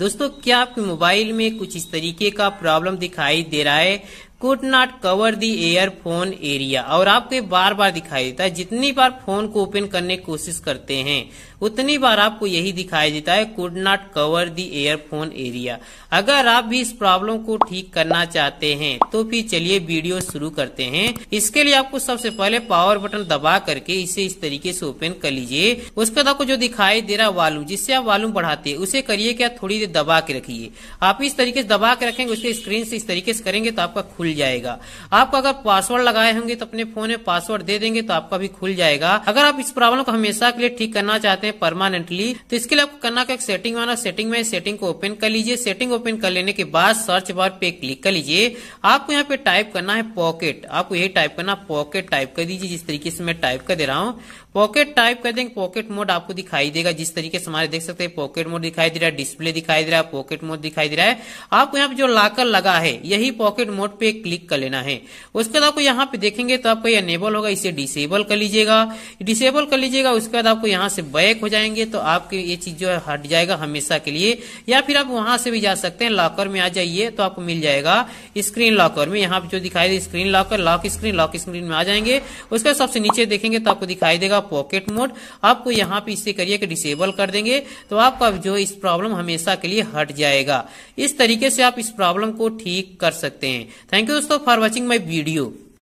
दोस्तों क्या आपके मोबाइल में कुछ इस तरीके का प्रॉब्लम दिखाई दे रहा है could not cover the earphone area और आपको बार बार दिखाई देता है जितनी बार फोन को ओपन करने की कोशिश करते हैं उतनी बार आपको यही दिखाई देता है could not cover the earphone area अगर आप भी इस प्रॉब्लम को ठीक करना चाहते हैं तो फिर चलिए वीडियो शुरू करते हैं इसके लिए आपको सबसे पहले पावर बटन दबा करके इसे इस तरीके से ओपन कर लीजिए उसके बाद आपको जो दिखाई दे रहा वॉल्यूम जिससे आप वॉल्यूम बढ़ाते हैं उसे करिए क्या थोड़ी देर दबा के रखिए आप इस तरीके से दबा के रखेंगे उसके स्क्रीन से इस तरीके से करेंगे तो आपका खुल खुल जाएगा आप अगर पासवर्ड लगाए होंगे तो अपने फोन में पासवर्ड दे देंगे तो आपका भी खुल जाएगा अगर आप इस प्रॉब्लम को हमेशा के लिए ठीक करना चाहते हैं परमानेंटली तो इसके लिए आपको करना का एक सेटिंग वाला सेटिंग में सेटिंग को ओपन कर लीजिए सेटिंग ओपन कर लेने के बाद सर्च बार पे क्लिक कर लीजिए आपको यहाँ पे टाइप करना है पॉकेट आपको यही टाइप करना पॉकेट टाइप कर दीजिए जिस तरीके से मैं टाइप कर दे रहा हूँ पॉकेट टाइप कर देंगे पॉकेट मोड आपको दिखाई देगा जिस तरीके से हमारे देख सकते हैं पॉकेट मोड दिखाई दे रहा है डिस्प्ले दिखाई दे रहा है पॉकेट मोड दिखाई दे रहा है आपको यहाँ पे जो लाकर लगा है यही पॉकेट मोड पे क्लिक कर लेना है उसके बाद आपको यहाँ पे देखेंगे तो आपको अनेबल होगा इसे डिसेबल कर लीजिएगा डिसेबल कर लीजिएगा उसके बाद आपको यहाँ से बैक हो जाएंगे तो आपके ये चीज जो है हट जाएगा हमेशा के लिए या फिर आप वहां से भी जा सकते हैं लॉकर में आ जाइए तो आपको मिल जाएगा स्क्रीन लॉकर में यहाँ जो दिखाई दे screen locker lock screen lock screen में आ जाएंगे उसके बाद सबसे नीचे देखेंगे तो आपको दिखाई देगा पॉकेट मोड आपको यहाँ पे इसे करिए डिसेबल कर देंगे तो आपका जो इस प्रॉब्लम हमेशा के लिए हट जाएगा इस तरीके से आप इस प्रॉब्लम को ठीक कर सकते हैं थैंक यू दोस्तों फॉर वॉचिंग माई वीडियो